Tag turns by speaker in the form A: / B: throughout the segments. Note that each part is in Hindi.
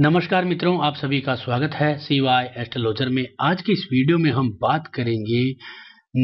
A: नमस्कार मित्रों आप सभी का स्वागत है सीवाय एस्ट्रोलॉजर में आज की इस वीडियो में हम बात करेंगे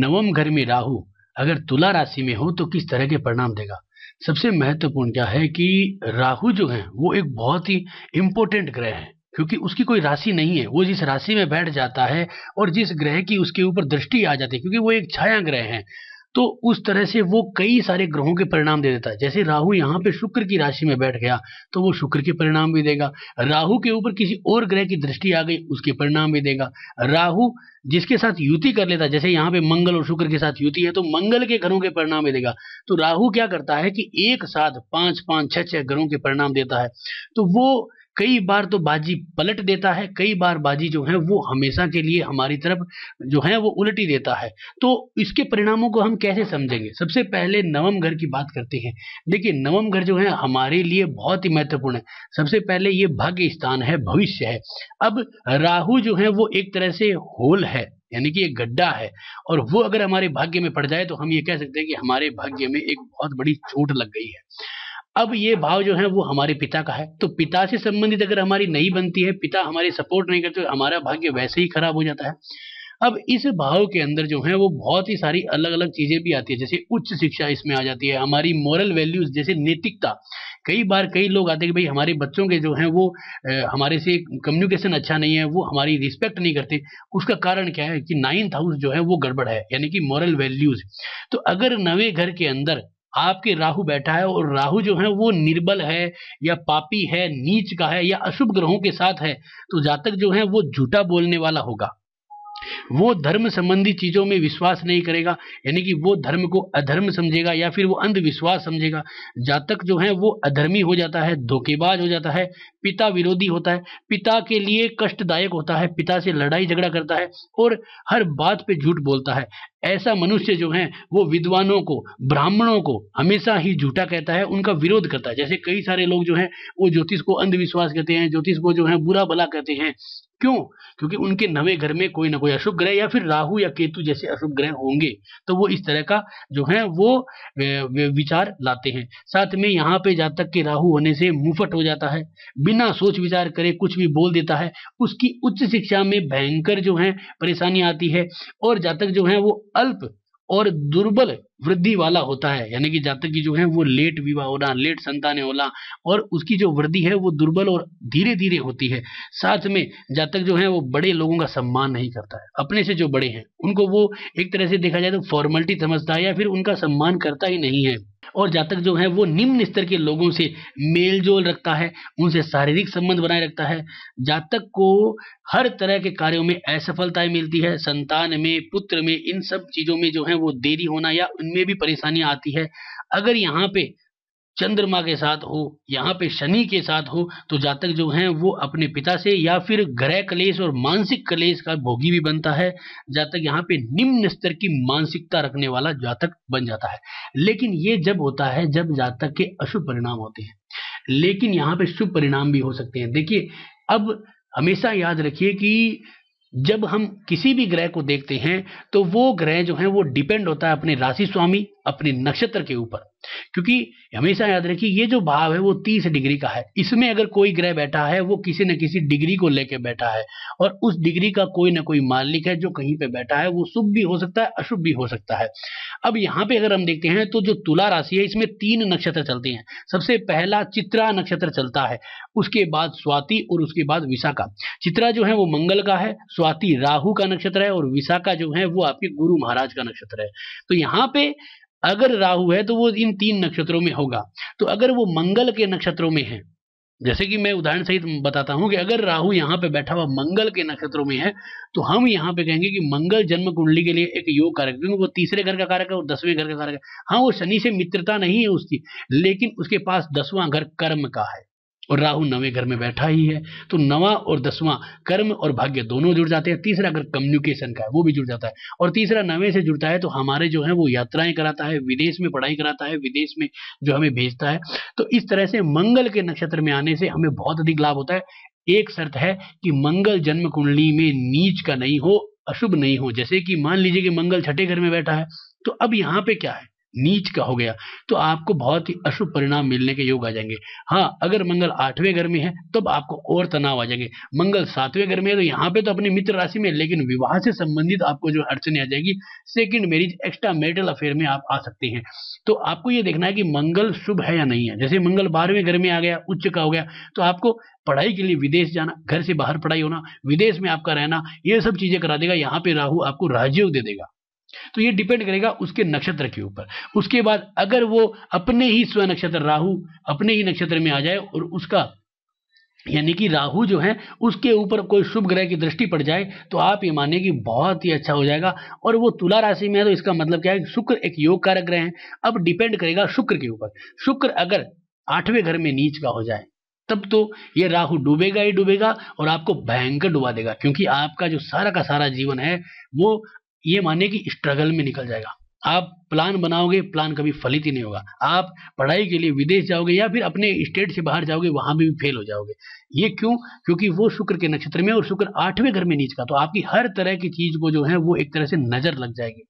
A: नवम घर में राहु अगर तुला राशि में हो तो किस तरह के परिणाम देगा सबसे महत्वपूर्ण क्या है कि राहु जो है वो एक बहुत ही इम्पोर्टेंट ग्रह है क्योंकि उसकी कोई राशि नहीं है वो जिस राशि में बैठ जाता है और जिस ग्रह की उसके ऊपर दृष्टि आ जाती है क्योंकि वो एक छाया ग्रह है तो उस तरह से वो कई सारे ग्रहों के परिणाम दे देता है जैसे राहु यहाँ पे शुक्र की राशि में बैठ गया तो वो शुक्र के परिणाम भी देगा राहु के ऊपर किसी और ग्रह की दृष्टि आ गई उसके परिणाम भी देगा राहु जिसके साथ युति कर लेता जैसे यहाँ पे मंगल और शुक्र के साथ युति है तो मंगल के घरों के परिणाम भी देगा तो राहु क्या करता है कि एक साथ पांच पांच छह छह घरों के परिणाम देता है तो वो कई बार तो बाजी पलट देता है कई बार बाजी जो है वो हमेशा के लिए हमारी तरफ जो है वो उलटी देता है तो इसके परिणामों को हम कैसे समझेंगे सबसे पहले नवम घर की बात करते हैं देखिए नवम घर जो है हमारे लिए बहुत ही महत्वपूर्ण है सबसे पहले ये भाग्य स्थान है भविष्य है अब राहु जो है वो एक तरह से होल है यानी कि एक गड्ढा है और वो अगर हमारे भाग्य में पड़ जाए तो हम ये कह सकते हैं कि हमारे भाग्य में एक बहुत बड़ी चोट लग गई है अब ये भाव जो है वो हमारे पिता का है तो पिता से संबंधित अगर हमारी नहीं बनती है पिता हमारी सपोर्ट नहीं करते तो हमारा भाग्य वैसे ही खराब हो जाता है अब इस भाव के अंदर जो है वो बहुत ही सारी अलग अलग चीज़ें भी आती है जैसे उच्च शिक्षा इसमें आ जाती है हमारी मॉरल वैल्यूज जैसे नैतिकता कई बार कई लोग आते हैं कि भाई हमारे बच्चों के जो हैं वो ए, हमारे से कम्युनिकेशन अच्छा नहीं है वो हमारी रिस्पेक्ट नहीं करते उसका कारण क्या है कि नाइन्थ हाउस जो है वो गड़बड़ है यानी कि मॉरल वैल्यूज तो अगर नवे घर के अंदर आपके राहु बैठा है और राहु जो है वो निर्बल है या पापी है नीच का है या अशुभ ग्रहों के साथ है तो जातक जो है वो झूठा बोलने वाला होगा वो धर्म संबंधी चीज़ों में विश्वास नहीं करेगा यानी कि वो धर्म को अधर्म समझेगा या फिर वो अंधविश्वास समझेगा जातक जो है वो अधर्मी हो जाता है धोखेबाज हो जाता है पिता विरोधी होता है पिता के लिए कष्टदायक होता है पिता से लड़ाई झगड़ा करता है और हर बात पे झूठ बोलता है ऐसा मनुष्य जो है वो विद्वानों को ब्राह्मणों को हमेशा ही झूठा कहता है उनका विरोध करता है जैसे कई सारे लोग जो है वो ज्योतिष को अंधविश्वास कहते हैं ज्योतिष को जो है बुरा भला कहते हैं क्यों क्योंकि उनके नवे घर में कोई ना कोई अशुभ ग्रह या फिर राहु या केतु जैसे अशुभ ग्रह होंगे तो वो इस तरह का जो है वो विचार लाते हैं साथ में यहाँ पे जातक के राहु होने से मुफट हो जाता है बिना सोच विचार करे कुछ भी बोल देता है उसकी उच्च शिक्षा में भयंकर जो है परेशानी आती है और जातक जो है वो अल्प और दुर्बल वृद्धि वाला होता है यानी कि जातक की जो है वो लेट विवाह होना लेट संतान होना और उसकी जो वृद्धि है वो दुर्बल और धीरे धीरे होती है साथ में जातक जो है वो बड़े लोगों का सम्मान नहीं करता है अपने से जो बड़े हैं उनको वो एक तरह से देखा जाए तो फॉर्मेलिटी समझता है या फिर उनका सम्मान करता ही नहीं है और जातक जो है वो निम्न स्तर के लोगों से मेल जोल रखता है उनसे शारीरिक संबंध बनाए रखता है जातक को हर तरह के कार्यों में असफलताएं मिलती है संतान में पुत्र में इन सब चीज़ों में जो है वो देरी होना या उनमें भी परेशानियां आती है अगर यहाँ पे चंद्रमा के साथ हो यहाँ पे शनि के साथ हो तो जातक जो हैं वो अपने पिता से या फिर ग्रह कलेश और मानसिक कलेश का भोगी भी बनता है जातक यहाँ पे निम्न स्तर की मानसिकता रखने वाला जातक बन जाता है लेकिन ये जब होता है जब जातक के अशुभ परिणाम होते हैं लेकिन यहाँ पे शुभ परिणाम भी हो सकते हैं देखिए अब हमेशा याद रखिए कि जब हम किसी भी ग्रह को देखते हैं तो वो ग्रह जो है वो डिपेंड होता है अपने राशि स्वामी अपने नक्षत्र के ऊपर क्योंकि हमेशा याद रखिए ये जो भाव है वो तीस डिग्री का है इसमें अगर कोई ग्रह बैठा है वो किसी न किसी डिग्री को लेके बैठा है और उस डिग्री का कोई ना कोई मालिक है जो कहीं पे बैठा है वो शुभ भी हो सकता है अशुभ भी हो सकता है अब यहाँ पे अगर हम देखते हैं तो जो तुला राशि है इसमें तीन नक्षत्र चलते हैं सबसे पहला चित्रा नक्षत्र चलता है उसके बाद स्वाति और उसके बाद विशाखा चित्रा जो है वो मंगल का है स्वाति राहु का नक्षत्र है और विशाखा जो है वो आपके गुरु महाराज का नक्षत्र है तो यहाँ पे अगर राहु है तो वो इन तीन नक्षत्रों में होगा तो अगर वो मंगल के नक्षत्रों में है जैसे कि मैं उदाहरण सहित बताता हूं कि अगर राहु यहाँ पे बैठा हुआ मंगल के नक्षत्रों में है तो हम यहाँ पे कहेंगे कि मंगल जन्म कुंडली के लिए एक योग कारक क्योंकि वो तीसरे घर का कारक है और दसवें घर का कारक है हाँ वो शनि से मित्रता नहीं है उसकी लेकिन उसके पास दसवां घर कर्म का है और राहु नवे घर में बैठा ही है तो नवा और दसवां कर्म और भाग्य दोनों जुड़ जाते हैं तीसरा अगर कम्युनिकेशन का है वो भी जुड़ जाता है और तीसरा नवे से जुड़ता है तो हमारे जो है वो यात्राएं कराता है विदेश में पढ़ाई कराता है विदेश में जो हमें भेजता है तो इस तरह से मंगल के नक्षत्र में आने से हमें बहुत अधिक लाभ होता है एक शर्त है कि मंगल जन्म कुंडली में नीच का नहीं हो अशुभ नहीं हो जैसे कि मान लीजिए कि मंगल छठे घर में बैठा है तो अब यहाँ पे क्या है नीच का हो गया तो आपको बहुत ही अशुभ परिणाम मिलने के योग आ जाएंगे हाँ अगर मंगल आठवें घर में है तब तो आपको और तनाव आ जाएंगे मंगल सातवें घर में है तो यहाँ पे तो अपने मित्र राशि में लेकिन विवाह से संबंधित आपको जो अड़चने आ जाएगी second marriage extra marital affair में आप आ सकते हैं तो आपको ये देखना है कि मंगल शुभ है या नहीं है जैसे मंगल बारहवें घर में आ गया उच्च का हो गया तो आपको पढ़ाई के लिए विदेश जाना घर से बाहर पढ़ाई होना विदेश में आपका रहना ये सब चीज़ें करा देगा यहाँ पे राहु आपको राजयोग दे देगा तो ये डिपेंड करेगा उसके नक्षत्र के ऊपर उसके बाद अगर वो अपने ही स्व नक्षत्र राहु अपने ही नक्षत्र में आ जाए और उसका यानी कि राहु जो है उसके ऊपर कोई शुभ ग्रह की दृष्टि पड़ जाए तो आप ये माने कि बहुत ही अच्छा हो जाएगा और वो तुला राशि में है तो इसका मतलब क्या है शुक्र एक योग कारक ग्रह है अब डिपेंड करेगा शुक्र के ऊपर शुक्र अगर आठवें घर में नीच का हो जाए तब तो ये राहु डूबेगा ही डूबेगा और आपको भयंकर डुबा देगा क्योंकि आपका जो सारा का सारा जीवन है वो ये माने कि स्ट्रगल में निकल जाएगा आप प्लान बनाओगे प्लान कभी फलित ही नहीं होगा आप पढ़ाई के लिए विदेश जाओगे या फिर अपने स्टेट से बाहर जाओगे वहां भी फेल हो जाओगे ये क्यों क्योंकि वो शुक्र के नक्षत्र में और शुक्र आठवें घर में नीच का तो आपकी हर तरह की चीज़ को जो है वो एक तरह से नज़र लग जाएगी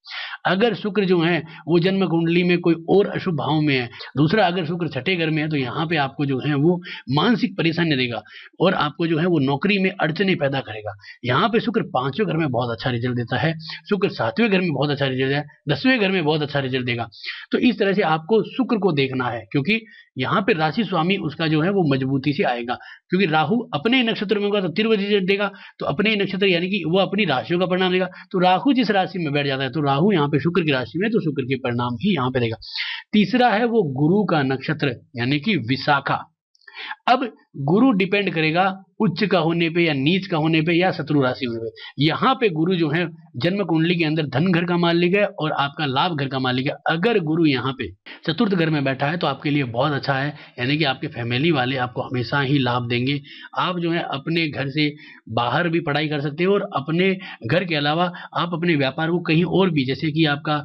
A: अगर शुक्र जो है वो जन्म कुंडली में कोई और अशुभ भाव में है दूसरा अगर शुक्र छठे घर में है तो यहाँ पे आपको जो है वो मानसिक परेशानी देगा और आपको जो है वो नौकरी में अड़चने पैदा करेगा यहाँ पर शुक्र पांचवें घर में बहुत अच्छा रिजल्ट देता है शुक्र सातवें घर में बहुत अच्छा रिजल्ट है दसवें घर में बहुत अच्छा रिजल्ट देगा तो इस तरह से आपको शुक्र को देखना है क्योंकि यहाँ पे राशि स्वामी उसका जो है वो मजबूती से आएगा क्योंकि राहु अपने नक्षत्र में होगा तो तीव्र रिजल्ट देगा तो अपने ही नक्षत्र यानी कि वो अपनी राशियों का परिणाम देगा तो राहु जिस राशि में बैठ जाता है तो राहु यहाँ पे शुक्र की राशि में तो शुक्र के परिणाम ही यहाँ पे देगा तीसरा है वो गुरु का नक्षत्र यानी कि विशाखा अब गुरु डिपेंड करेगा उच्च का होने पे या नीच का होने पे या शत्रु राशि होने पे यहाँ पे गुरु जो है जन्म कुंडली के अंदर धन घर का मालिक है और आपका लाभ घर का मालिक है अगर गुरु यहाँ पे चतुर्थ घर में बैठा है तो आपके लिए बहुत अच्छा है यानी कि आपके फैमिली वाले आपको हमेशा ही लाभ देंगे आप जो है अपने घर से बाहर भी पढ़ाई कर सकते हो और अपने घर के अलावा आप अपने व्यापार को कहीं और भी जैसे कि आपका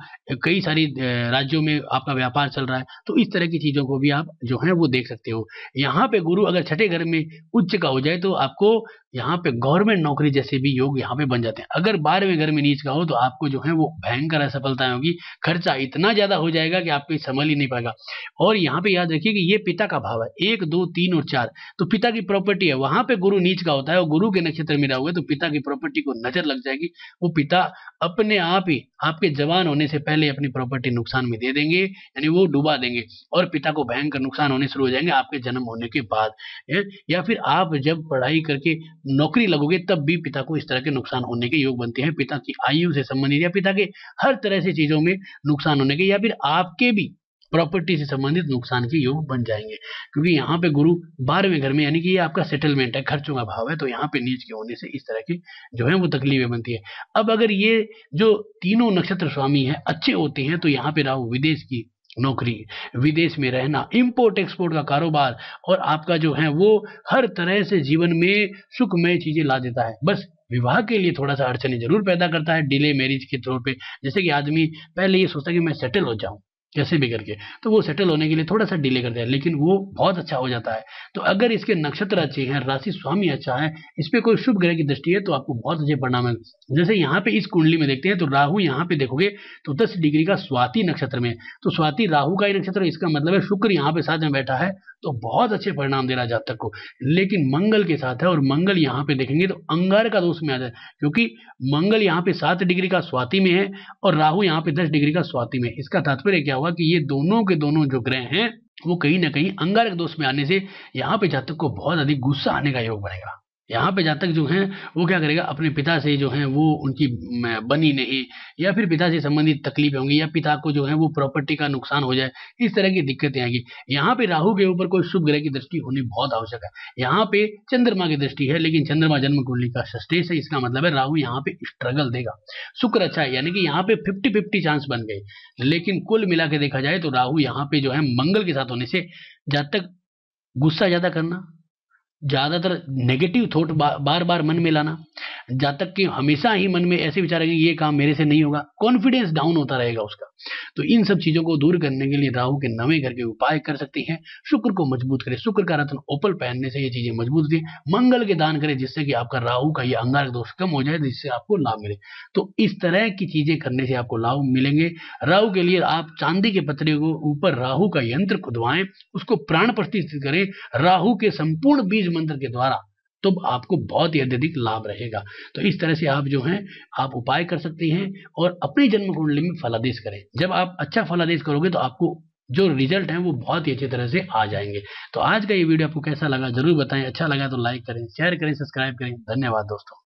A: कई सारी राज्यों में आपका व्यापार चल रहा है तो इस तरह की चीज़ों को भी आप जो है वो देख सकते हो यहाँ पे गुरु अगर छठे छोटे घर में उच्च का हो जाए तो आपको यहाँ पे गवर्नमेंट नौकरी जैसे भी योग यहाँ पे बन जाते हैं अगर बारहवें घर में नीच का हो तो आपको जो है वो भयंकर असफलता होगी खर्चा इतना ज़्यादा हो जाएगा कि आपको संभल ही नहीं पाएगा और यहाँ पे याद रखिए कि ये पिता का भाव है एक दो तीन और चार तो पिता की प्रॉपर्टी है वहां पे गुरु नीच का होता है और गुरु के नक्षत्र में हुआ है तो पिता की प्रॉपर्टी को नजर लग जाएगी वो पिता अपने आप ही आपके जवान होने से पहले अपनी प्रॉपर्टी नुकसान में दे देंगे यानी वो डुबा देंगे और पिता को भयंकर नुकसान होने शुरू हो जाएंगे आपके जन्म होने के बाद या फिर आप जब पढ़ाई करके नौकरी लगोगे तब भी पिता को इस तरह के नुकसान होने के योग बनते हैं पिता की आयु से संबंधित या पिता के हर तरह से चीज़ों में नुकसान होने के या फिर आपके भी प्रॉपर्टी से संबंधित नुकसान के योग बन जाएंगे क्योंकि यहाँ पे गुरु बारहवें घर में यानी कि ये आपका सेटलमेंट है खर्चों का भाव है तो यहाँ पे नीच के होने से इस तरह की जो है वो तकलीफें बनती है अब अगर ये जो तीनों नक्षत्र स्वामी हैं अच्छे होते हैं तो यहाँ पे राहु विदेश की नौकरी विदेश में रहना इंपोर्ट एक्सपोर्ट का कारोबार और आपका जो है वो हर तरह से जीवन में सुखमय चीज़ें ला देता है बस विवाह के लिए थोड़ा सा अड़चने जरूर पैदा करता है डिले मैरिज के तौर पे जैसे कि आदमी पहले ये सोचता है कि मैं सेटल हो जाऊं कैसे भी करके तो वो सेटल होने के लिए थोड़ा सा डिले करते हैं लेकिन वो बहुत अच्छा हो जाता है तो अगर इसके नक्षत्र अच्छे हैं राशि स्वामी अच्छा है इस पर कोई शुभ ग्रह की दृष्टि है तो आपको बहुत अच्छे परिणाम है जैसे यहाँ पे इस कुंडली में देखते हैं तो राहु यहाँ पे देखोगे तो दस डिग्री का स्वाति नक्षत्र में तो स्वाति राहू का ही नक्षत्र इसका मतलब है शुक्र यहाँ पे साथ में बैठा है तो बहुत अच्छे परिणाम दे रहा है जातक को लेकिन मंगल के साथ है और मंगल यहाँ पे देखेंगे तो अंगार का दोष में आ जाए क्योंकि मंगल यहाँ पे सात डिग्री का स्वाति में है और राहु यहाँ पे दस डिग्री का स्वाति में इसका तात्पर्य क्या हुआ कि ये दोनों के दोनों जो ग्रह हैं वो कहीं ना कहीं अंगारक दोष में आने से यहाँ पे जातक को बहुत अधिक गुस्सा आने का योग बनेगा यहाँ पे जातक जो हैं वो क्या करेगा अपने पिता से जो है वो उनकी बनी नहीं या फिर पिता से संबंधित तकलीफें होंगी या पिता को जो है वो प्रॉपर्टी का नुकसान हो जाए इस तरह की दिक्कतें आएंगी यहाँ पे राहु के ऊपर कोई शुभ ग्रह की दृष्टि होनी बहुत आवश्यक है यहाँ पे चंद्रमा की दृष्टि है लेकिन चंद्रमा जन्म कुंडली का षष्टेश है इसका मतलब है राहु यहाँ पे स्ट्रगल देगा शुक्र अच्छा है यानी कि यहाँ पे फिफ्टी फिफ्टी चांस बन गए लेकिन कुल मिला के देखा जाए तो राहु यहाँ पे जो है मंगल के साथ होने से जातक गुस्सा ज़्यादा करना ज़्यादातर नेगेटिव थॉट बार बार मन में लाना जा तक कि हमेशा ही मन में ऐसे विचार आएंगे ये काम मेरे से नहीं होगा कॉन्फिडेंस डाउन होता रहेगा उसका तो इन सब चीज़ों को दूर करने के लिए राहु के नवे घर के उपाय कर सकते हैं शुक्र को मजबूत करें शुक्र का रत्न ओपल पहनने से ये चीज़ें मजबूत होती मंगल के दान करें जिससे कि आपका राहु का ये अंगारक दोष कम हो जाए जिससे आपको लाभ मिले तो इस तरह की चीज़ें करने से आपको लाभ मिलेंगे राहु के लिए आप चांदी के पत्रे को ऊपर राहु का यंत्र खुदवाएं उसको प्राण प्रतिष्ठित करें राहु के संपूर्ण बीज मंत्र के द्वारा तो आपको बहुत ही अत्यधिक लाभ रहेगा तो इस तरह से आप जो हैं आप उपाय कर सकते हैं और अपनी जन्म कुंडली में फलादेश करें जब आप अच्छा फलादेश करोगे तो आपको जो रिजल्ट हैं वो बहुत ही अच्छी तरह से आ जाएंगे तो आज का ये वीडियो आपको कैसा लगा जरूर बताएं अच्छा लगा तो लाइक करें शेयर करें सब्सक्राइब करें धन्यवाद दोस्तों